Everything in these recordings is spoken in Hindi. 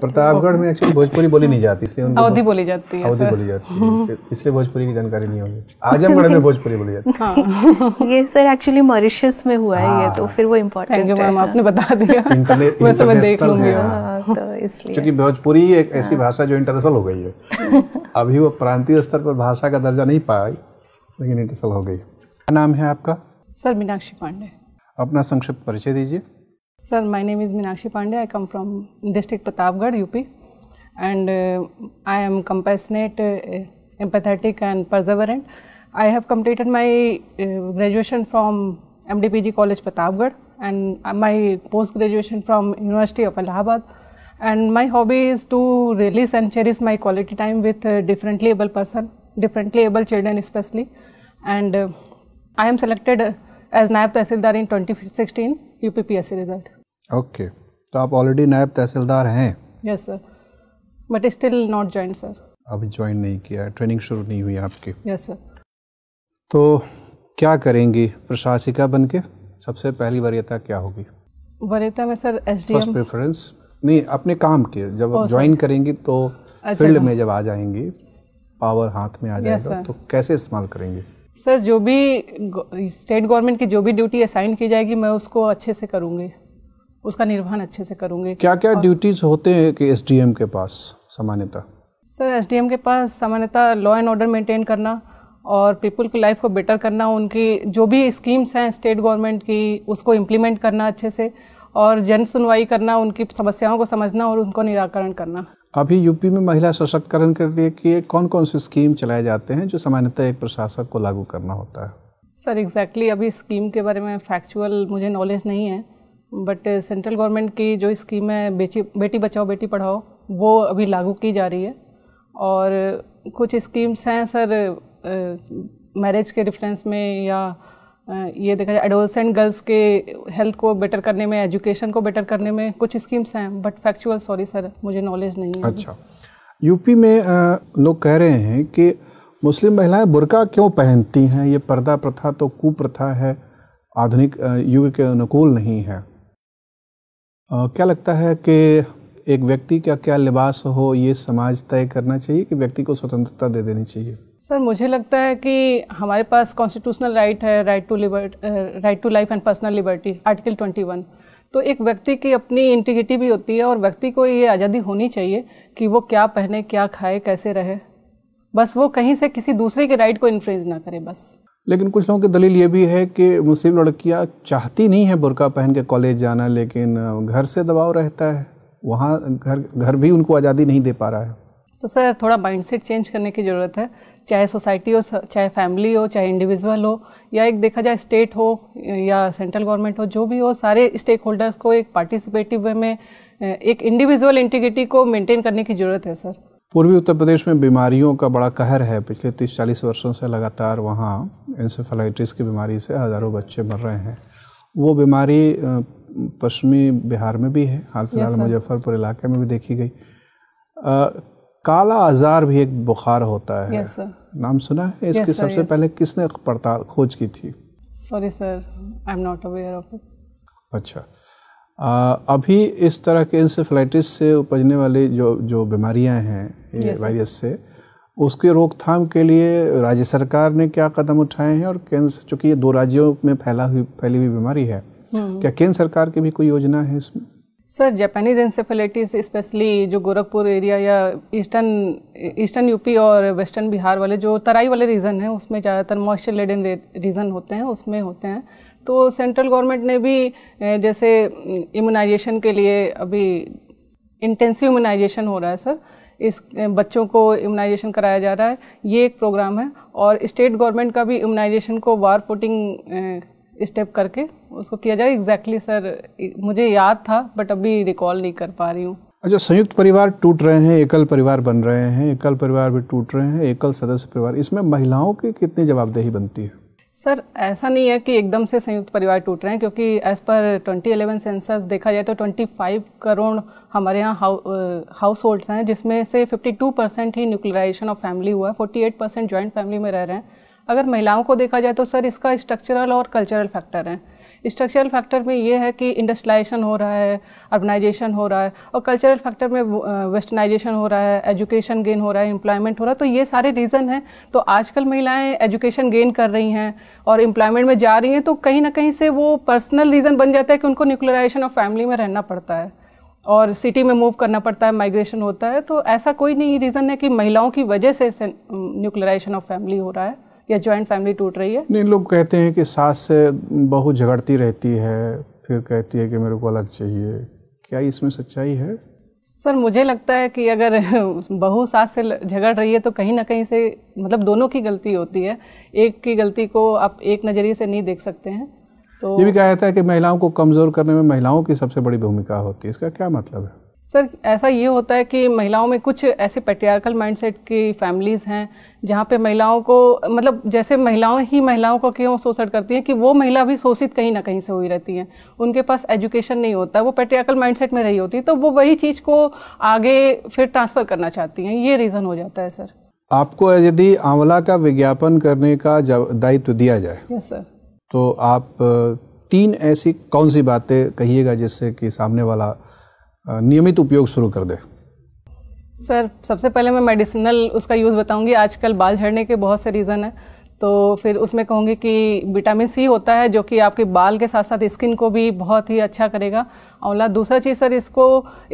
प्रतापगढ़ में एक्चुअली भोजपुरी बोली नहीं जाती इसलिए अवधि बोली जाती है अवधि बोली जाती है इसलिए भोजपुरी की जानकारी नहीं होगी आजमगढ़ में भोजपुरी बोली जाती है हाँ। ये सर एक्चुअली मॉरिशस में हुआ है ये हाँ। तो फिर वो इम्पोर्टेंट है मैम आपने बता दिया हाँ, तो इसलिए क्योंकि भोजपुरी एक ऐसी भाषा जो इंटरनेशनल हो गई है अभी वो प्रांतीय स्तर पर भाषा का दर्जा नहीं पाई लेकिन इंटरनेशनल हो गई क्या नाम है आपका सर मीनाक्षी पांडे अपना संक्षिप्त परिचय दीजिए Sir, my name is Minashi Pandey. I come from district Pratapgarh, UP, and uh, I am compassionate, uh, empathetic, and perseverant. I have completed my uh, graduation from MDPG College Pratapgarh and uh, my post graduation from University of Allahabad. And my hobby is to release and cherish my quality time with uh, differently able person, differently able children especially. And uh, I am selected as Naib Tehsildar in 2016 UPPSC result okay तो आप ऑलरेडी नायब तहसीलदार हैं yes sir but still not join sir अभी ज्वाइन नहीं किया ट्रेनिंग शुरू नहीं हुई आपकी यस सर तो क्या करेंगी प्रशासिका बन के सबसे पहली वरीयता क्या होगी वरीयता में सर एस फर्स्ट प्रेफरेंस नहीं अपने काम के जब ज्वाइन oh, करेंगी तो फील्ड अच्छा, में जब आ जाएंगी पावर हाथ में आ जाएगा तो कैसे इस्तेमाल करेंगे सर जो भी स्टेट गवर्नमेंट की जो भी ड्यूटी असाइन की जाएगी मैं उसको अच्छे से करूँगी उसका निर्वहन अच्छे से करूँगी क्या क्या ड्यूटीज होते हैं कि एस के पास सामान्यतः सर एस के पास सामान्यतः लॉ एंड ऑर्डर मेंटेन करना और पीपल की लाइफ को बेटर करना उनकी जो भी स्कीम्स हैं स्टेट गवर्नमेंट की उसको इम्प्लीमेंट करना अच्छे से और जन सुनवाई करना उनकी समस्याओं को समझना और उनको निराकरण करना अभी यूपी में महिला सशक्तिकरण के लिए किए कौन कौन से स्कीम चलाए जाते हैं जो सामान्यतः एक प्रशासक को लागू करना होता है सर एग्जैक्टली exactly, अभी स्कीम के बारे में फैक्चुअल मुझे नॉलेज नहीं है बट सेंट्रल गवर्नमेंट की जो स्कीम है बेटी बेटी बचाओ बेटी पढ़ाओ वो अभी लागू की जा रही है और कुछ स्कीम्स हैं सर मैरिज के डिफरेंस में या ये देखा जाए एडोलसेंट गर्ल्स के हेल्थ को बेटर करने में एजुकेशन को बेटर करने में कुछ स्कीम्स हैं बट फैक्चुअल सॉरी सर मुझे नॉलेज नहीं है अच्छा यूपी में लोग कह रहे हैं कि मुस्लिम महिलाएं बुरका क्यों पहनती हैं ये पर्दा प्रथा तो कुप्रथा है आधुनिक युग के अनुकूल नहीं है आ, क्या लगता है कि एक व्यक्ति का क्या लिबास हो ये समाज तय करना चाहिए कि व्यक्ति को स्वतंत्रता दे देनी चाहिए सर मुझे लगता है कि हमारे पास कॉन्स्टिट्यूशनल राइट है right to liberty right to life and personal liberty article 21 तो एक व्यक्ति की अपनी इंटीग्रिटी भी होती है और व्यक्ति को ये आज़ादी होनी चाहिए कि वो क्या पहने क्या खाए कैसे रहे बस वो कहीं से किसी दूसरे के राइट को इन्फ्लुएंस ना करे बस लेकिन कुछ लोगों की दलील ये भी है कि मुस्लिम लड़कियाँ चाहती नहीं है बुरका पहन के कॉलेज जाना लेकिन घर से दबाव रहता है वहाँ घर घर भी उनको आज़ादी नहीं दे पा रहा है तो सर थोड़ा माइंडसेट चेंज करने की ज़रूरत है चाहे सोसाइटी हो चाहे फैमिली हो चाहे इंडिविजुअल हो या एक देखा जाए स्टेट हो या सेंट्रल गवर्नमेंट हो जो भी हो सारे स्टेक होल्डर्स को एक पार्टिसिपेटिव वे में एक इंडिविजुअल इंटीग्रिटी को मेंटेन करने की ज़रूरत है सर पूर्वी उत्तर प्रदेश में बीमारियों का बड़ा कहर है पिछले तीस चालीस वर्षों से लगातार वहाँ इंसेफेलाइटिस की बीमारी से हज़ारों बच्चे मर रहे हैं वो बीमारी पश्चिमी बिहार में भी है हाल फिलहाल मुजफ्फरपुर इलाके में भी देखी गई काला आजार भी एक बुखार होता है yes, नाम सुना है इसकी yes, सबसे yes. पहले किसने पड़ताल खोज की थी sorry sir I am not aware of अच्छा आ, अभी इस तरह के इंसेफ्लाइटिस से उपजने वाली जो जो बीमारियां हैं ये yes, वायरस से उसके रोकथाम के लिए राज्य सरकार ने क्या कदम उठाए हैं और केंद्र चूंकि ये दो राज्यों में फैला हुई फैली हुई बीमारी है हम्म। क्या केंद्र सरकार की भी कोई योजना है इसमें सर जापानीज इंसेफेलाइटिस स्पेशली जो गोरखपुर एरिया या ईस्टर्न ईस्टर्न यूपी और वेस्टर्न बिहार वाले जो तराई वाले रीजन हैं उसमें ज़्यादातर मॉइस्चर लेडन रीजन होते हैं उसमें होते हैं तो सेंट्रल गवर्नमेंट ने भी जैसे इम्यूनाइजेशन के लिए अभी इंटेंसिव इम्यूनाइजेशन हो रहा है सर इस बच्चों को इम्यूनाइजेशन कराया जा रहा है ये एक प्रोग्राम है और स्टेट गवर्नमेंट का भी इम्यूनाइजेशन को वार पोटिंग स्टेप करके उसको किया जाए एग्जैक्टली exactly, सर मुझे याद था बट अभी रिकॉल नहीं कर पा रही हूँ अच्छा संयुक्त परिवार टूट रहे हैं एकल परिवार बन रहे हैं एकल परिवार भी टूट रहे हैं एकल सदस्य परिवार इसमें महिलाओं की कितनी जवाबदेही बनती है सर ऐसा नहीं है कि एकदम से संयुक्त परिवार टूट रहे हैं क्योंकि एज पर 2011 सेंसस देखा जाए तो 25 करोड़ हमारे यहाँ हाउस होल्ड्स हैं जिसमें से 52 परसेंट ही न्यूक्लियराइजेशन ऑफ फैमिली हुआ है 48 परसेंट ज्वाइंट फैमिली में रह रहे हैं अगर महिलाओं को देखा जाए तो सर इसका स्ट्रक्चरल और कल्चरल फैक्टर है स्ट्रक्चरल फैक्टर में ये है कि इंडस्ट्रियलाइजेशन हो रहा है अर्बनाइजेशन हो रहा है और कल्चरल फैक्टर में वेस्टर्नाइजेशन हो रहा है एजुकेशन गेन हो रहा है एम्प्लॉयमेंट हो रहा है तो ये सारे रीज़न हैं तो आजकल महिलाएं एजुकेशन गेन कर रही हैं और एम्प्लॉयमेंट में जा रही हैं तो कहीं ना कहीं से वो पर्सनल रीज़न बन जाता है कि उनको न्यूक्लराइजेशन ऑफ फैमिली में रहना पड़ता है और सिटी में मूव करना पड़ता है माइग्रेशन होता है तो ऐसा कोई नहीं रीज़न है कि महिलाओं की वजह से न्यूक्लराइजेशन ऑफ फैमिली हो रहा है या ज्वाइंट फैमिली टूट रही है नहीं लोग कहते हैं कि सास से बहू झगड़ती रहती है फिर कहती है कि मेरे को अलग चाहिए क्या इसमें सच्चाई है सर मुझे लगता है कि अगर बहू सास से झगड़ रही है तो कहीं ना कहीं से मतलब दोनों की गलती होती है एक की गलती को आप एक नज़रिए से नहीं देख सकते हैं तो ये भी कहा जाता है कि महिलाओं को कमज़ोर करने में महिलाओं की सबसे बड़ी भूमिका होती है इसका क्या मतलब है सर ऐसा ये होता है कि महिलाओं में कुछ ऐसे पेट्रियार्कल माइंडसेट की फैमिलीज़ हैं जहाँ पे महिलाओं को मतलब जैसे महिलाओं ही महिलाओं को क्यों शोषण करती हैं कि वो महिला भी शोषित कहीं ना कहीं से हुई रहती हैं उनके पास एजुकेशन नहीं होता वो पेट्रियार्कल माइंडसेट में रही होती है तो वो वही चीज़ को आगे फिर ट्रांसफ़र करना चाहती हैं ये रीज़न हो जाता है सर आपको यदि आंवला का विज्ञापन करने का दायित्व दिया जाए यस सर तो आप तीन ऐसी कौन सी बातें कहिएगा जिससे कि सामने वाला नियमित उपयोग शुरू कर दे सर सबसे पहले मैं मेडिसिनल उसका यूज़ बताऊंगी आजकल बाल झड़ने के बहुत से रीज़न हैं तो फिर उसमें कहूँगी कि विटामिन सी होता है जो कि आपके बाल के साथ साथ स्किन को भी बहुत ही अच्छा करेगा औला दूसरा चीज़ सर इसको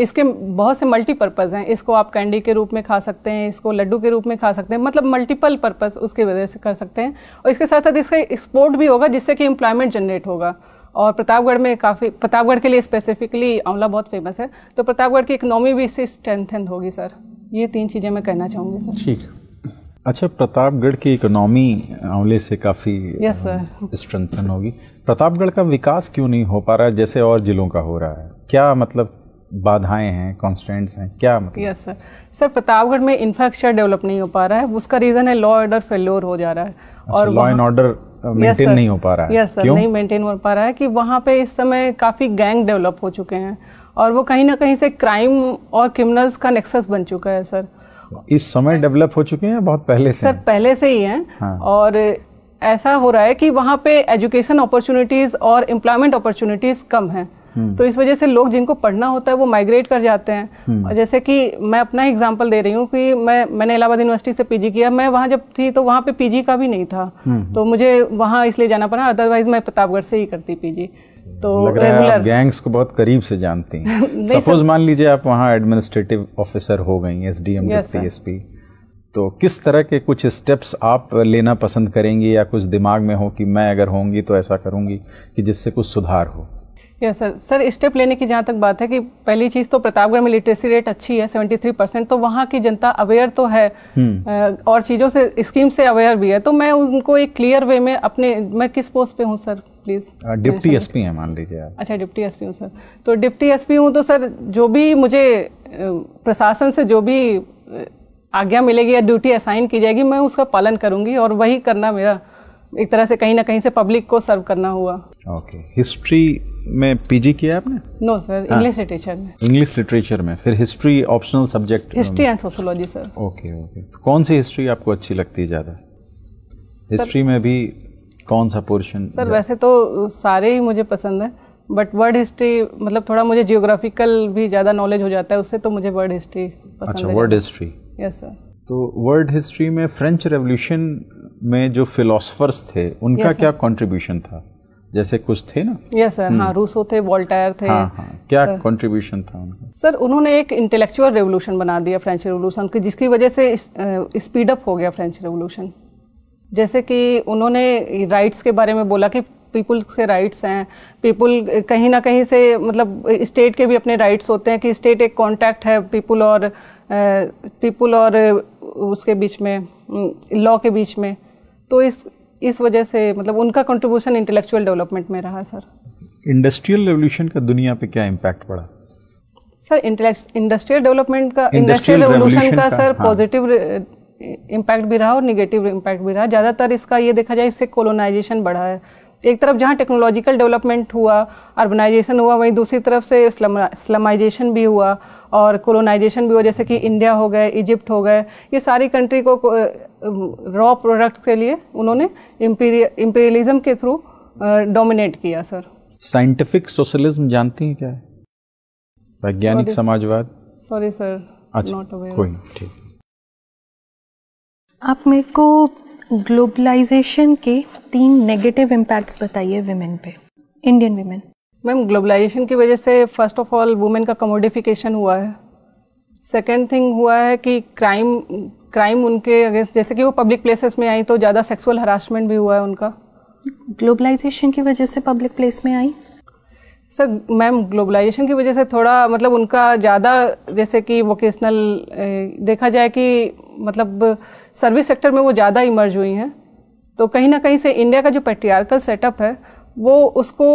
इसके बहुत से मल्टीपर्पज़ हैं इसको आप कैंडी के रूप में खा सकते हैं इसको लड्डू के रूप में खा सकते हैं मतलब मल्टीपल पर्पज़ उसकी वजह से कर सकते हैं और इसके साथ साथ इसका एक्सपोर्ट भी होगा जिससे कि एम्प्लॉयमेंट जनरेट होगा और प्रतापगढ़ में काफ़ी प्रतापगढ़ के लिए स्पेसिफिकली आंवला बहुत फेमस है तो प्रतापगढ़ की इकनॉमी भी इससे स्ट्रेंथन होगी सर ये तीन चीज़ें मैं कहना चाहूँगी सर ठीक अच्छा प्रतापगढ़ की इकोनॉमी आंवले से काफ़ी स्ट्रेंथन होगी प्रतापगढ़ का विकास क्यों नहीं हो पा रहा है जैसे और ज़िलों का हो रहा है क्या मतलब बाधाएं हैं कॉन्स्टेंट्स हैं क्या मतलब यस सर सर प्रतापगढ़ में इंफ्रास्ट्रक्चर डेवलप नहीं हो पा रहा है उसका रीज़न है लॉ ऑर्डर फेल्योर हो जा रहा है अच्छा, और लॉ एंड ऑर्डर मेंटेन नहीं हो पा रहा है यस सर नहीं मेंटेन हो पा रहा है कि वहाँ पे इस समय काफ़ी गैंग डेवलप हो चुके हैं और वो कहीं ना कहीं से क्राइम और क्रिमिनल्स का नेक्सस बन चुका है सर इस समय डेवलप हो चुके हैं बहुत पहले से सर पहले से ही हैं हाँ। और ऐसा हो रहा है कि वहाँ पे एजुकेशन अपॉर्चुनिटीज़ और एम्प्लॉयमेंट अपॉर्चुनिटीज़ कम हैं हम्म। तो इस वजह से लोग जिनको पढ़ना होता है वो माइग्रेट कर जाते हैं हम्म। जैसे कि मैं अपना एग्जांपल एग्जाम्पल दे रही हूँ कि मैं मैंने इलाहाबाद यूनिवर्सिटी से पीजी किया मैं वहाँ जब थी तो वहाँ पे पीजी का भी नहीं था हम्म। तो मुझे वहाँ इसलिए जाना पड़ा अदरवाइज मैं प्रतापगढ़ से ही करती पीजी तो लग रहा है आप गैंग्स को बहुत करीब से जानती हैं सपोज तो मान लीजिए आप वहाँ एडमिनिस्ट्रेटिव ऑफिसर हो गई एस डी एम पी तो किस तरह के कुछ स्टेप्स आप लेना पसंद करेंगी या कुछ दिमाग में हो कि मैं अगर होंगी तो ऐसा करूंगी कि जिससे कुछ सुधार हो यस सर सर स्टेप लेने की जहाँ तक बात है कि पहली चीज़ तो प्रतापगढ़ में लिटरेसी रेट अच्छी है 73 परसेंट तो वहाँ की जनता अवेयर तो है हम्म। और चीज़ों से स्कीम से अवेयर भी है तो मैं उनको एक क्लियर वे में अपने मैं किस पोस्ट पे हूँ sir please deputy S P मान लीजिए अच्छा डिप्टी एस पी हूँ सर तो डिप्टी एस पी हूँ तो सर जो भी मुझे प्रशासन से जो भी आज्ञा मिलेगी या ड्यूटी असाइन की जाएगी मैं उसका पालन करूँगी और वही करना मेरा एक तरह से कहीं ना कहीं से पब्लिक को सर्व करना हुआ ओके हिस्ट्री में पीजी किया आपने नो सर इंग्लिश लिटरेचर में इंग्लिश लिटरेचर में फिर history optional subject history and sociology sir okay okay कौन सी हिस्ट्री आपको अच्छी लगती है ज़्यादा हिस्ट्री में भी कौन सा पोर्शन सर वैसे तो सारे ही मुझे पसंद है बट वर्ड हिस्ट्री मतलब थोड़ा मुझे जियोग्राफिकल भी ज़्यादा नॉलेज हो जाता है उससे तो मुझे वर्ड हिस्ट्री अच्छा वर्ल्ड हिस्ट्री यस सर तो वर्ल्ड हिस्ट्री में फ्रेंच रेवोल्यूशन में जो फिलोसफर्स थे उनका yes, क्या कंट्रीब्यूशन था जैसे कुछ थे ना यस सर हाँ हम्म। रूसो थे वॉल्टायर थे हाँ, हाँ, क्या कंट्रीब्यूशन था उनका सर उन्होंने एक इंटेलेक्चुअल रेवोल्यूशन बना दिया फ्रेंच रेवोल्यूशन की जिसकी वजह से स्पीड अप हो गया फ्रेंच रेवोल्यूशन जैसे कि उन्होंने राइट्स के बारे में बोला कि पीपल से राइट्स हैं पीपल कहीं ना कहीं से मतलब स्टेट के भी अपने राइट्स होते हैं कि स्टेट एक कॉन्टैक्ट है पीपल और पीपल और उसके बीच में लॉ के बीच में तो इस इस वजह से मतलब उनका कंट्रीब्यूशन इंटेलेक्चुअल डेवलपमेंट में रहा सर इंडस्ट्रियल रेवोल्यूशन का दुनिया पे क्या इम्पैक्ट पड़ा सर इंडस्ट्रियल डेवलपमेंट का इंडस्ट्रियल रेवोल्यूशन का, सर पॉजिटिव इम्पैक्ट भी रहा और निगेटिव इम्पैक्ट भी रहा ज़्यादातर इसका ये देखा जाए इससे कोलोनाइजेशन बढ़ा है एक तरफ जहाँ टेक्नोलॉजिकल डेवलपमेंट हुआ अर्बनाइजेशन हुआ वहीं दूसरी तरफ से इस्लामाइजेशन भी हुआ और कोलोनाइजेशन भी हुआ जैसे कि इंडिया हो गए इजिप्ट हो गए ये सारी कंट्री को रॉ प्रोडक्ट के लिए उन्होंने इम्पीरियलिज्म के थ्रू डोमिनेट किया सर साइंटिफिक सोशलिज्म जानती हैं क्या वैज्ञानिक समाजवाद सॉरी सर अच्छा, कोई ठीक आप मेरे को ग्लोबलाइजेशन के तीन नेगेटिव इम्पैक्ट्स बताइए वेमेन पे इंडियन वेमेन मैम ग्लोबलाइजेशन की वजह से फर्स्ट ऑफ ऑल वुमेन का कमोडिफिकेशन हुआ है सेकेंड थिंग हुआ है कि क्राइम क्राइम उनके अगेंस्ट जैसे कि वो पब्लिक प्लेसेस में आई तो ज़्यादा सेक्सुअल हरासमेंट भी हुआ है उनका ग्लोबलाइजेशन की वजह से पब्लिक प्लेस में आई सर मैम ग्लोबलाइजेशन की वजह से थोड़ा मतलब उनका ज़्यादा जैसे कि वोकेशनल देखा जाए कि मतलब सर्विस सेक्टर में वो ज़्यादा इमर्ज हुई हैं तो कहीं ना कहीं से इंडिया का जो पेट्रियारिकल सेटअप है वो उसको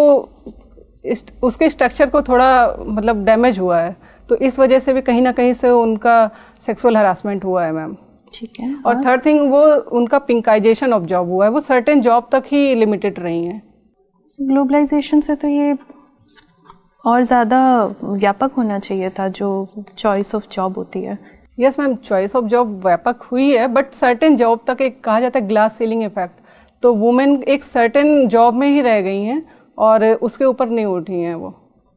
इस, उसके स्ट्रक्चर को थोड़ा मतलब डैमेज हुआ है तो इस वजह से भी कहीं ना कहीं से उनका सेक्सुअल हरासमेंट हुआ है मैम ठीक है और थर्ड थिंग वो उनका पिंकाइजेशन ऑफ जॉब हुआ है वो सर्टेन जॉब तक ही लिमिटेड रही हैं ग्लोबलाइजेशन से तो ये और ज़्यादा व्यापक होना चाहिए था जो चॉइस ऑफ जॉब होती है yes ma'am choice of job व्यापक हुई है बट सर्टेन जॉब तक एक कहा जाता है ग्लास सीलिंग इफेक्ट तो वुमेन एक सर्टेन जॉब में ही रह गई हैं और उसके ऊपर नहीं उठी हैं वो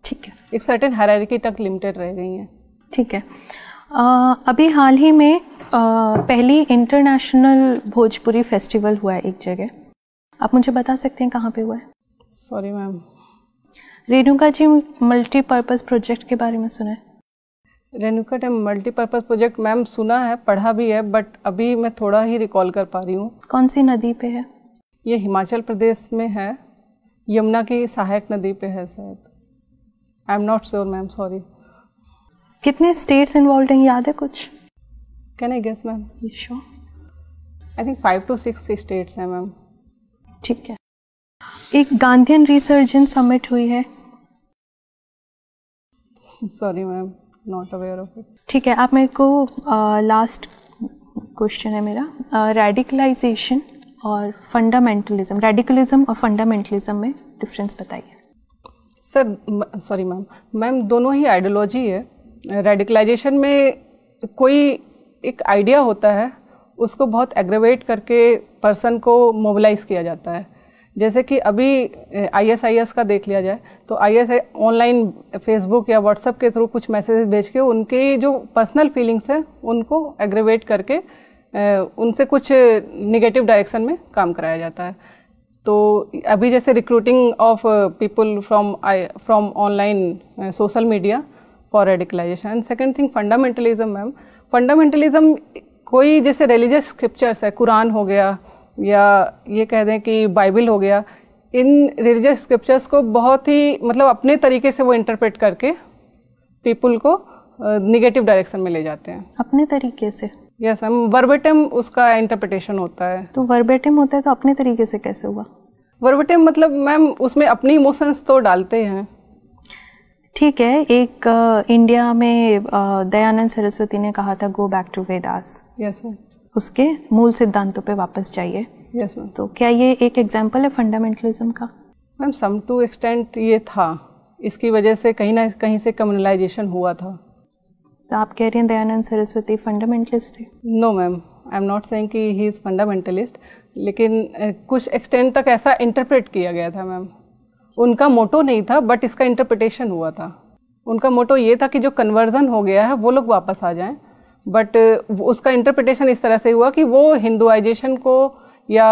ठीक है एक सर्टेन हरारिकी तक लिमिटेड रह गई हैं ठीक है आ, अभी हाल ही में आ, पहली इंटरनेशनल भोजपुरी फेस्टिवल हुआ है एक जगह आप मुझे बता सकते हैं कहाँ पे हुआ है sorry ma'am Renuka ji multipurpose project के बारे में सुना है Renuka time multipurpose project ma'am सुना है पढ़ा भी है बट अभी मैं थोड़ा ही रिकॉल कर पा रही हूँ कौन सी नदी पे है ये हिमाचल प्रदेश में है यमुना की सहायक नदी पे है शायद I am not sure ma'am sorry कितने स्टेट्स इन्वॉल्व हैं याद है कुछ can I guess ma'am sure I think five to six states हैं मैम ठीक है एक गांधीन रिसर्जन समिट हुई है sorry ma'am not aware of it ठीक है आप मेरे को लास्ट क्वेश्चन है मेरा रेडिकलाइजेशन और फंडामेंटलिज्म रेडिकलिज्म और फंडामेंटलिज्म में डिफरेंस बताइए सर सॉरी मैम मैम दोनों ही आइडियोलॉजी है रेडिकलाइजेशन में कोई एक आइडिया होता है उसको बहुत एग्रेवेट करके पर्सन को मोबिलाइज किया जाता है जैसे कि अभी आईएसआईएस का देख लिया जाए तो आईएसआई ऑनलाइन फेसबुक या व्हाट्सएप के थ्रू कुछ मैसेज भेज के उनके जो पर्सनल फीलिंग्स हैं उनको एग्रेवेट करके उनसे कुछ निगेटिव डायरेक्शन में काम कराया जाता है तो अभी जैसे recruiting of people from I from online social media for radicalization and second thing fundamentalism ma'am fundamentalism कोई जैसे रिलीजियस स्क्रिप्चर्स है कुरान हो गया या ये कह दें कि बाइबल हो गया इन रिलीजियस स्क्रिप्चर्स को बहुत ही मतलब अपने तरीके से वो इंटरप्रेट करके पीपल को निगेटिव uh, डायरेक्शन में ले जाते हैं अपने तरीके से यस मैम वर्बेटम उसका इंटरप्रिटेशन होता है तो वर्बेटम होता है तो अपने तरीके से कैसे हुआ वर्बटिम मतलब मैम उसमें अपनी इमोशंस तो डालते हैं ठीक है एक इंडिया में दयानंद सरस्वती ने कहा था go back to Vedas yes उसके मूल सिद्धांतों पे वापस जाइए यस yes, तो क्या ये एक एग्जाम्पल है फंडामेंटलिज्म का मैम सम टू एक्सटेंट ये था इसकी वजह से कहीं ना कहीं से कम्युनलाइजेशन हुआ था तो आप कह रही हैं दयानंद सरस्वती फंडामेंटलिस्ट है no ma'am I am not saying कि ही इज़ फंडामेंटलिस्ट लेकिन कुछ एक्सटेंड तक ऐसा इंटरप्रेट किया गया था मैम उनका मोटो नहीं था बट इसका इंटरप्रिटेशन हुआ था उनका मोटो ये था कि जो कन्वर्जन हो गया है वो लोग वापस आ जाएं बट उसका इंटरप्रिटेशन इस तरह से हुआ कि वो हिंदुआइजेशन को या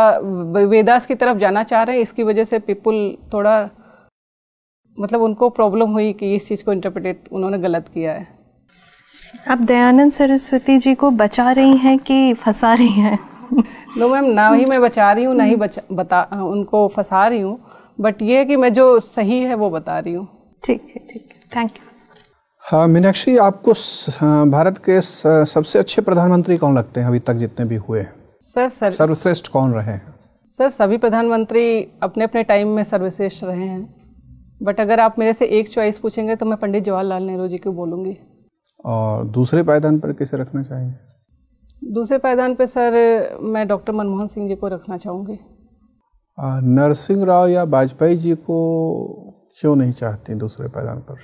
वेदास की तरफ जाना चाह रहे हैं इसकी वजह से पीपुल थोड़ा मतलब उनको प्रॉब्लम हुई कि इस चीज़ को इंटरप्रिटेट उन्होंने गलत किया है अब दयानंद सरस्वती जी को बचा रही हैं कि फंसा रही हैं नो मैम ना ही मैं बचा रही हूँ ना ही हम्म। बचा बता उनको फंसा रही हूँ बट ये है कि मैं जो सही है वो बता रही हूँ ठीक है ठीक है थैंक यू हाँ मीनाक्षी आपको भारत के सबसे अच्छे प्रधानमंत्री कौन लगते हैं अभी तक जितने भी हुए सर सर सर्वश्रेष्ठ कौन रहे हैं सर सभी प्रधानमंत्री अपने अपने टाइम में सर्वश्रेष्ठ रहे हैं बट अगर आप मेरे से एक चॉइस पूछेंगे तो मैं पंडित जवाहरलाल नेहरू जी को बोलूँगी और दूसरे पायदान पर किसे रखना चाहेंगे दूसरे पायदान पे सर मैं डॉक्टर मनमोहन सिंह जी को रखना चाहूँगी नरसिंह राव या वाजपेयी जी को क्यों नहीं चाहती दूसरे पायदान पर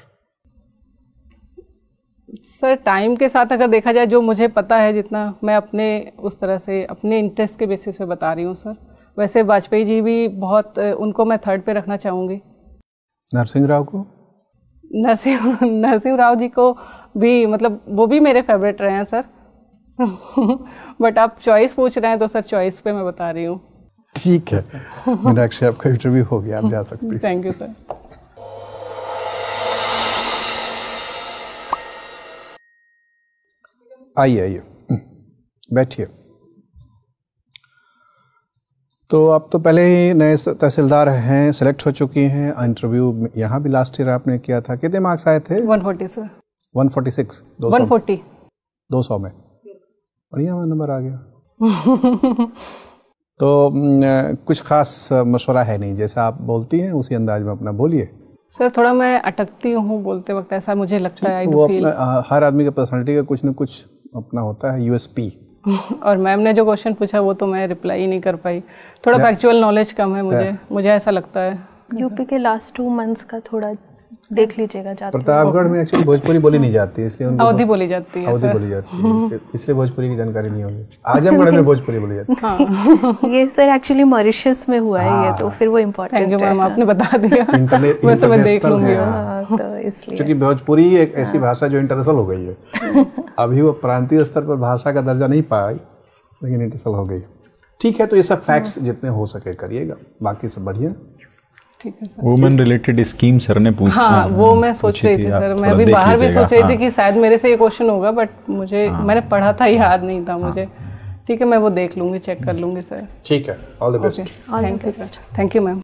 सर टाइम के साथ अगर देखा जाए जो मुझे पता है जितना मैं अपने उस तरह से अपने इंटरेस्ट के बेसिस पे बता रही हूँ सर वैसे वाजपेयी जी भी बहुत उनको मैं थर्ड पे रखना चाहूँगी नरसिंह राव को नरसिंह नरसिंह राव जी को भी मतलब वो भी मेरे फेवरेट रहे हैं सर बट आप चॉइस पूछ रहे हैं तो सर चॉइस पे मैं बता रही हूँ ठीक है मीनाक्षी आपका इंटरव्यू हो गया आप जा सकते हैं थैंक यू सर आइए आइए हम्म, बैठिए तो आप तो पहले ही नए तहसीलदार हैं सेलेक्ट हो चुके हैं इंटरव्यू यहाँ भी लास्ट ईयर आपने किया था कितने मार्क्स आए थे 140 सर 146 200 140 200 में बढ़िया हमारा नंबर आ गया तो कुछ खास मशवरा है नहीं जैसा आप बोलती हैं उसी अंदाज में अपना बोलिए सर थोड़ा मैं अटकती हूँ बोलते वक्त ऐसा मुझे लगता है वो अपना हर आदमी का पर्सनैलिटी का कुछ ना कुछ अपना होता है यूएसपी और मैम ने जो क्वेश्चन पूछा वो तो मैं रिप्लाई नहीं कर पाई थोड़ा फैक्चुअल नॉलेज कम है मुझे मुझे ऐसा लगता है यूपी के लास्ट टू मंथ्स का थोड़ा देख लीजिएगा प्रतापगढ़ में एक्चुअली भोजपुरी बोली नहीं जाती इसलिए अवधि बोली जाती है अवधि बोली जाती है इसलिए भोजपुरी की जानकारी नहीं होगी आजमगढ़ में भोजपुरी बोली जाती है हाँ। ये सर एक्चुअली मॉरिशस में हुआ है ये तो हाँ। फिर वो इंपॉर्टेंट थैंक यू मैम आपने बता दिया इंटरनेट मैं समझ देख लूंगी हाँ, तो इसलिए क्योंकि भोजपुरी एक ऐसी भाषा जो इंटरनेशनल हो गई है अभी वो प्रांतीय स्तर पर भाषा का दर्जा नहीं पाई लेकिन इंटरनेशनल हो गई ठीक है तो ये सब फैक्ट्स जितने हो सके करिएगा बाकी सब बढ़िया वुमेन रिलेटेड स्कीम सर ने पूछा हाँ, हाँ, वो हाँ, मैं सोच रही थी, सर मैं अभी बाहर भी सोच रही थी कि शायद मेरे से ये क्वेश्चन होगा बट मुझे हाँ। मैंने पढ़ा था याद नहीं था मुझे ठीक है मैं वो देख लूंगी चेक कर लूंगी सर ठीक है all the best thank you sir thank you ma'am